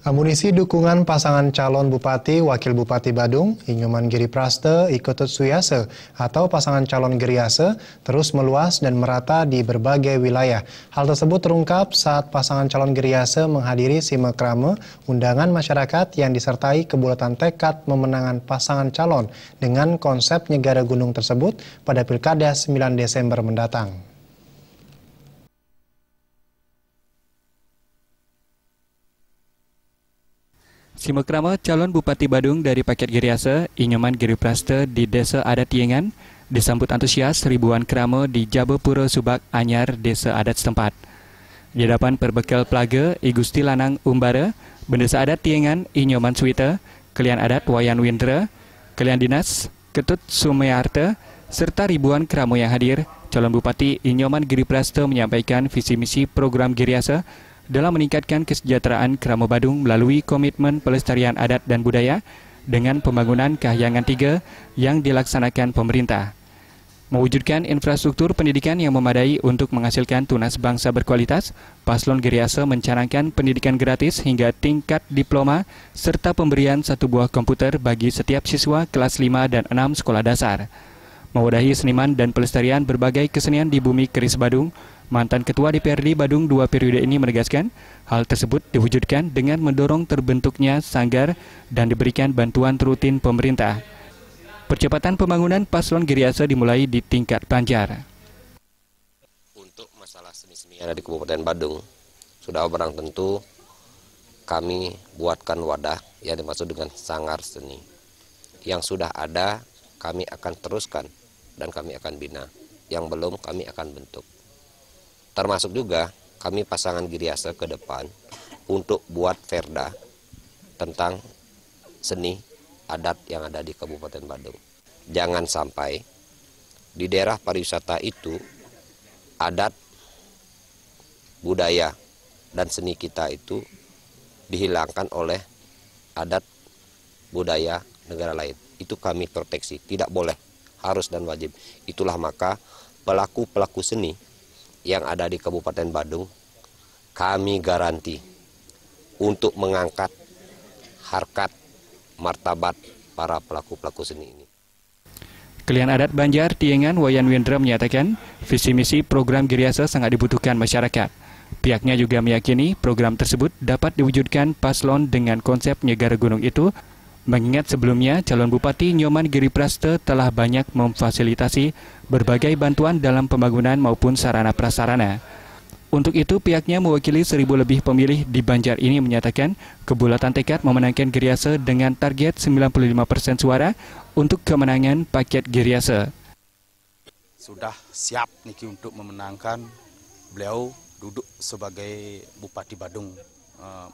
Amunisi dukungan pasangan calon Bupati, Wakil Bupati Badung, Inyuman Giri Praste, Ikutut Suyase, atau pasangan calon Geriase terus meluas dan merata di berbagai wilayah. Hal tersebut terungkap saat pasangan calon Geriase menghadiri Simekrame, undangan masyarakat yang disertai kebulatan tekad memenangan pasangan calon dengan konsep negara gunung tersebut pada Pilkada 9 Desember mendatang. Simulkrama calon Bupati Badung dari paket Giriase, Inyoman Giri Praste di Desa Adat Tiengan disambut antusias ribuan krama di Jabepuro Subak Anyar, Desa Adat setempat. Di hadapan perbekal plage Igusti Lanang Umbara, Bendesa Adat Tiengan, Inyoman Swita, Kelian Adat Wayan Windra, Kelian Dinas, Ketut Sumearte, serta ribuan krama yang hadir, calon Bupati Inyoman Giri Praste menyampaikan visi misi program Giriase dalam meningkatkan kesejahteraan Keramo Badung melalui komitmen pelestarian adat dan budaya dengan pembangunan Kahyangan tiga yang dilaksanakan pemerintah. Mewujudkan infrastruktur pendidikan yang memadai untuk menghasilkan tunas bangsa berkualitas, Paslon Geriase mencanangkan pendidikan gratis hingga tingkat diploma serta pemberian satu buah komputer bagi setiap siswa kelas 5 dan 6 sekolah dasar. Mewadahi seniman dan pelestarian berbagai kesenian di bumi Keris Badung, Mantan Ketua DPRD Badung dua periode ini menegaskan hal tersebut diwujudkan dengan mendorong terbentuknya sanggar dan diberikan bantuan rutin pemerintah. Percepatan pembangunan paslon Giriasa dimulai di tingkat Banjar. Untuk masalah seni-seni yang ada di Kabupaten Badung, sudah barang tentu kami buatkan wadah yang dimaksud dengan sanggar seni. Yang sudah ada kami akan teruskan dan kami akan bina. Yang belum kami akan bentuk. Termasuk juga kami pasangan Giriasa ke depan untuk buat Verda tentang seni adat yang ada di Kabupaten Badung. Jangan sampai di daerah pariwisata itu adat, budaya, dan seni kita itu dihilangkan oleh adat, budaya negara lain. Itu kami proteksi, tidak boleh, harus dan wajib. Itulah maka pelaku-pelaku seni yang ada di Kabupaten Badung, kami garanti untuk mengangkat harkat martabat para pelaku-pelaku seni ini. Kelian adat Banjar, Tiengan, Wayan Windra menyatakan visi misi program Giriasa sangat dibutuhkan masyarakat. Pihaknya juga meyakini program tersebut dapat diwujudkan paslon dengan konsep negara gunung itu Mengingat sebelumnya, calon Bupati Nyoman Giri Praste telah banyak memfasilitasi berbagai bantuan dalam pembangunan maupun sarana-prasarana. Untuk itu, pihaknya mewakili seribu lebih pemilih di Banjar ini menyatakan kebulatan tekad memenangkan Giriase dengan target 95% suara untuk kemenangan paket Giriase. Sudah siap Niki untuk memenangkan beliau duduk sebagai Bupati Badung eh,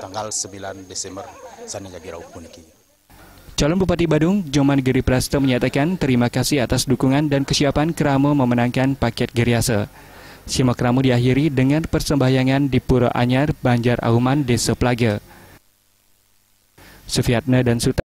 tanggal 9 Desember sananya girau puniki. Calon Bupati Badung, Joman Giri Prasto menyatakan terima kasih atas dukungan dan kesiapan Kramo memenangkan paket Geriase. Simak ramu diakhiri dengan persembahyangan di Pura Anyar, Banjar Auman, Desa Plage. Sufiatna dan Suta